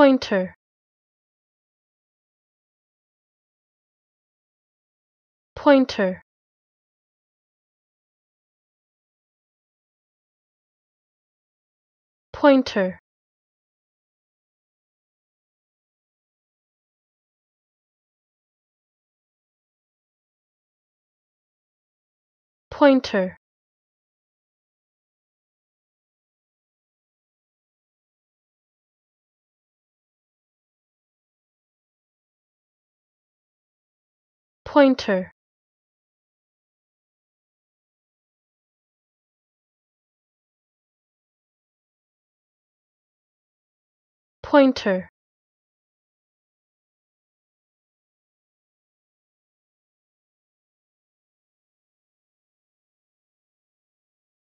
pointer pointer pointer pointer pointer pointer